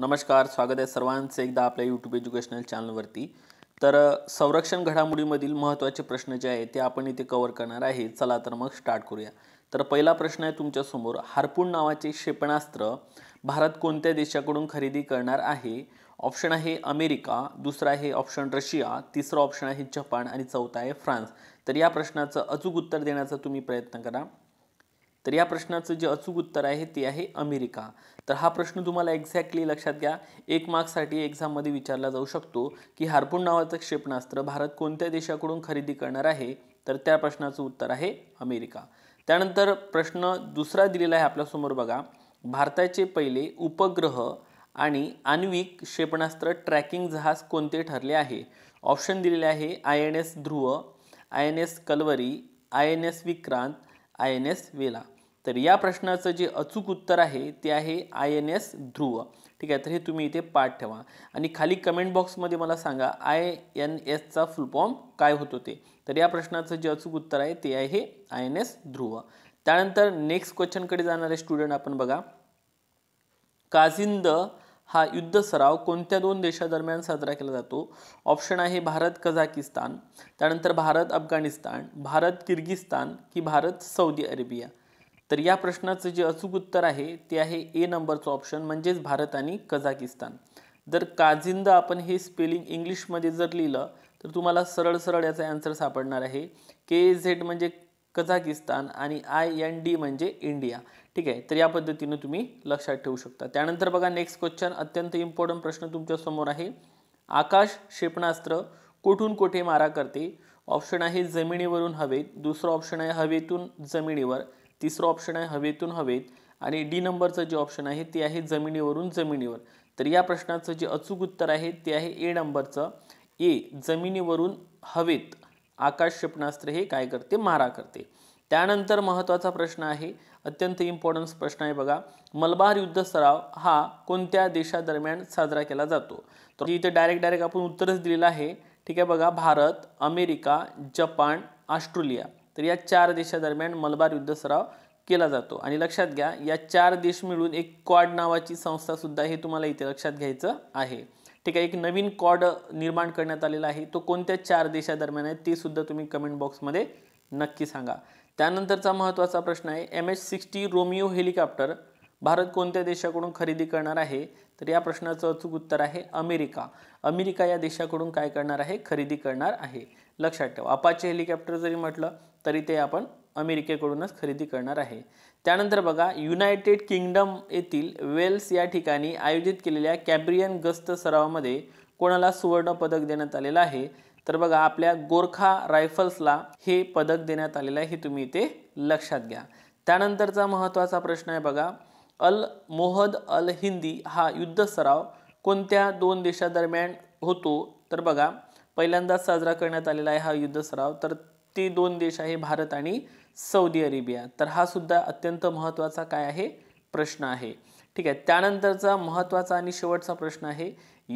नमस्कार स्वागत आहे सर्वांचं एकदा आपल्या यूट्यूब एज्युकेशनल चॅनलवरती तर संरक्षण घडामोडीमधील महत्त्वाचे प्रश्न जे आहे ते आपण इथे कवर करणार आहे चला तर मग स्टार्ट करूया तर पहिला प्रश्न आहे तुमच्यासमोर हार्पून नावाचे क्षेपणास्त्र भारत कोणत्या देशाकडून खरेदी करणार आहे ऑप्शन आहे अमेरिका दुसरा आहे ऑप्शन रशिया तिसरं ऑप्शन आहे जपान आणि चौथा आहे फ्रान्स तर या प्रश्नाचं अचूक उत्तर देण्याचा तुम्ही प्रयत्न करा तर या प्रश्नाचं जे अचूक उत्तर आहे ते आहे अमेरिका तर हा प्रश्न तुम्हाला एक्झॅक्टली लक्षात घ्या एक मार्क्ससाठी एक्झाममध्ये विचारला जाऊ शकतो की हार्पून नावाचं क्षेपणास्त्र भारत कोणत्या देशाकडून खरेदी करणार आहे तर त्या प्रश्नाचं उत्तर आहे अमेरिका त्यानंतर प्रश्न दुसरा दिलेला आहे आपल्यासमोर बघा भारताचे पहिले उपग्रह आणि आण्विक क्षेपणास्त्र ट्रॅकिंग जहाज कोणते ठरले आहे ऑप्शन दिलेले आहे I N S Dhruv I N S Kalvari I N S Vikrant I N S Vela तर या प्रश्नाचं जे अचूक उत्तर आहे ते आहे आय एन एस ध्रुव ठीक आहे तर हे तुम्ही इथे पाठ ठेवा आणि खाली कमेंट बॉक्समध्ये मला सांगा आय एन एसचा फुल फॉर्म काय होतो ते तर या प्रश्नाचं जे अचूक उत्तर आहे ते आहे आय एन एस ध्रुव त्यानंतर नेक्स्ट क्वेश्चनकडे जाणारे स्टुडंट आपण बघा काझिंद हा युद्ध सराव कोणत्या दोन देशादरम्यान साजरा केला जातो ऑप्शन आहे भारत कझाकिस्तान त्यानंतर भारत अफगाणिस्तान भारत किर्गिस्तान की भारत सौदी अरेबिया तर या प्रश्नाचं जे अचूक उत्तर आहे ते आहे ए नंबरचं ऑप्शन म्हणजेच भारत आणि कझाकिस्तान जर काझिंद आपण हे स्पेलिंग इंग्लिशमध्ये जर लिहिलं तर तुम्हाला सरळ सरळ याचा आन्सर सापडणार आहे के झेड म्हणजे कझाकिस्तान आणि आय एन डी म्हणजे इंडिया ठीक आहे तर या पद्धतीनं तुम्ही लक्षात ठेवू शकता त्यानंतर बघा नेक्स्ट क्वेश्चन अत्यंत इम्पॉर्टंट प्रश्न तुमच्यासमोर आहे आकाश क्षेपणास्त्र कुठून कुठे मारा करते ऑप्शन आहे जमिनीवरून हवेत दुसरं ऑप्शन आहे हवेतून जमिनीवर तिसरं ऑप्शन आहे हवेतून हवेत आणि डी नंबरचं जे ऑप्शन आहे ते आहे जमिनीवरून जमिनीवर तर या प्रश्नाचं जे अचूक उत्तर आहे ते आहे ए नंबरचं ए जमिनीवरून हवेत आकाश क्षेपणास्त्र हे काय करते मारा करते त्यानंतर महत्त्वाचा प्रश्न आहे अत्यंत इम्पॉर्टन्स प्रश्न आहे बघा मलबार युद्ध सराव हा कोणत्या देशादरम्यान साजरा केला जातो तर इथे डायरेक्ट डायरेक्ट आपण उत्तरच दिलेलं आहे ठीक आहे बघा भारत अमेरिका जपान ऑस्ट्रेलिया तर या चार देशादरम्यान मलबार युद्ध सराव केला जातो आणि लक्षात घ्या या चार देश मिळून एक क्वाड नावाची संस्थासुद्धा हे तुम्हाला इथे लक्षात घ्यायचं आहे ठीक आहे एक नवीन कॉड निर्माण करण्यात आलेला आहे तो कोणत्या चार देशादरम्यान आहे ती सुद्धा तुम्ही कमेंट बॉक्समध्ये नक्की सांगा त्यानंतरचा महत्त्वाचा प्रश्न आहे M H sixty Romeo helicopter Bharat कोणत्या देशाकडून खरेदी करणार आहे तर या प्रश्नाचं अचूक उत्तर आहे अमेरिका अमेरिका या देशाकडून काय करणार आहे खरेदी करणार आहे लक्षात ठेवा अपाचे हेलिकॉप्टर जरी म्हटलं तरी ते आपण अमेरिकेकडूनच खरेदी करणार आहे त्यानंतर बघा युनायटेड किंगडम येथील वेल्स या ठिकाणी आयोजित केलेल्या कॅब्रियन गस्त सरावामध्ये कोणाला सुवर्ण पदक देण्यात आलेलं आहे तर बघा आपल्या गोरखा रायफल्सला हे पदक देण्यात आलेलं आहे हे तुम्ही इथे लक्षात घ्या त्यानंतरचा महत्त्वाचा प्रश्न आहे बघा अल मोहद अल हिंदी हा युद्ध सराव कोणत्या दोन देशादरम्यान होतो तर बघा पहिल्यांदाच साजरा करण्यात आलेला आहे हा युद्ध सराव तर ते दोन देश आहे भारत आणि सौदी अरेबिया तर हा सुद्धा अत्यंत महत्त्वाचा काय आहे प्रश्न आहे ठीक आहे त्यानंतरचा महत्त्वाचा आणि शेवटचा प्रश्न आहे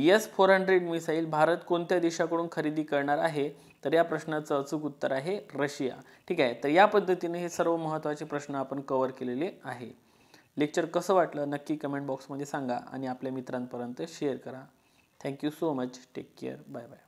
S four hundred missile Bharat कोणत्या देशाकडून खरेदी करणार आहे तर या प्रश्नाचं अचूक उत्तर आहे रशिया ठीक आहे तर या पद्धतीने हे सर्व महत्त्वाचे प्रश्न आपण कवर केलेले आहे लेक्चर कसं वाटलं नक्की कमेंट बॉक्समध्ये सांगा आणि आपल्या मित्रांपर्यंत शेअर करा thank you so much take care bye bye